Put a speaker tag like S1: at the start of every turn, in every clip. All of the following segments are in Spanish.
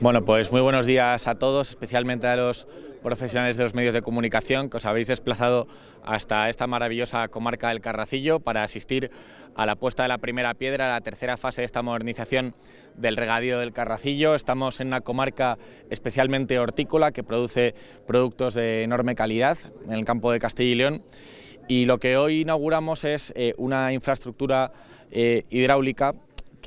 S1: Bueno, pues muy buenos días a todos, especialmente a los profesionales de los medios de comunicación que os habéis desplazado hasta esta maravillosa comarca del Carracillo para asistir a la puesta de la primera piedra, a la tercera fase de esta modernización del regadío del Carracillo. Estamos en una comarca especialmente hortícola que produce productos de enorme calidad en el campo de Castilla y León y lo que hoy inauguramos es eh, una infraestructura eh, hidráulica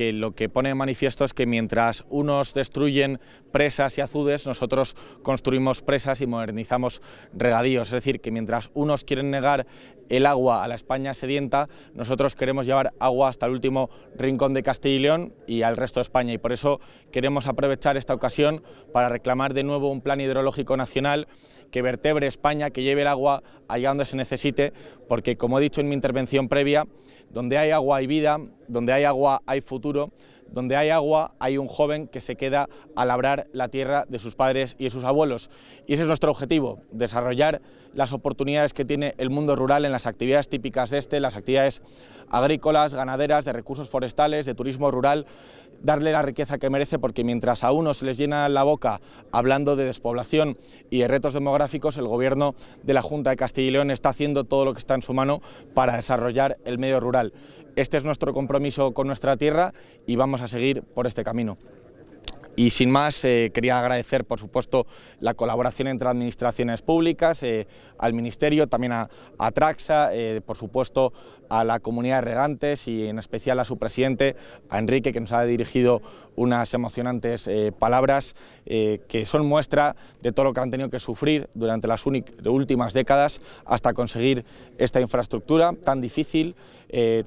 S1: que lo que pone manifiesto es que mientras unos destruyen presas y azudes, nosotros construimos presas y modernizamos regadíos. Es decir, que mientras unos quieren negar el agua a la España sedienta, nosotros queremos llevar agua hasta el último rincón de Castilla y León y al resto de España. Y por eso queremos aprovechar esta ocasión para reclamar de nuevo un plan hidrológico nacional que vertebre España, que lleve el agua allá donde se necesite, porque como he dicho en mi intervención previa, donde hay agua hay vida, donde hay agua hay futuro, donde hay agua hay un joven que se queda a labrar la tierra de sus padres y de sus abuelos. Y ese es nuestro objetivo, desarrollar las oportunidades que tiene el mundo rural en las actividades típicas de este, las actividades agrícolas, ganaderas, de recursos forestales, de turismo rural, darle la riqueza que merece porque mientras a uno se les llena la boca hablando de despoblación y de retos demográficos, el gobierno de la Junta de Castilla y León está haciendo todo lo que está en su mano para desarrollar el medio rural. Este es nuestro compromiso con nuestra tierra y vamos a seguir por este camino. Y sin más, eh, quería agradecer, por supuesto, la colaboración entre administraciones públicas, eh, al Ministerio, también a, a Traxa, eh, por supuesto, a la comunidad de regantes y en especial a su presidente, a Enrique, que nos ha dirigido unas emocionantes palabras que son muestra de todo lo que han tenido que sufrir durante las últimas décadas hasta conseguir esta infraestructura tan difícil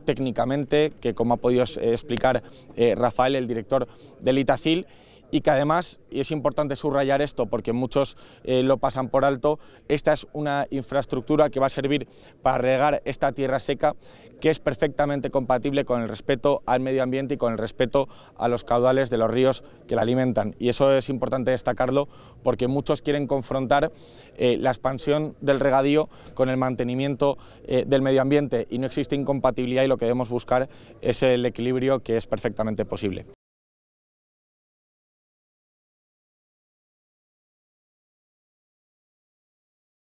S1: técnicamente, que como ha podido explicar Rafael, el director del ITACIL, y que además, y es importante subrayar esto porque muchos eh, lo pasan por alto, esta es una infraestructura que va a servir para regar esta tierra seca que es perfectamente compatible con el respeto al medio ambiente y con el respeto a los caudales de los ríos que la alimentan. Y eso es importante destacarlo porque muchos quieren confrontar eh, la expansión del regadío con el mantenimiento eh, del medio ambiente y no existe incompatibilidad y lo que debemos buscar es el equilibrio que es perfectamente posible.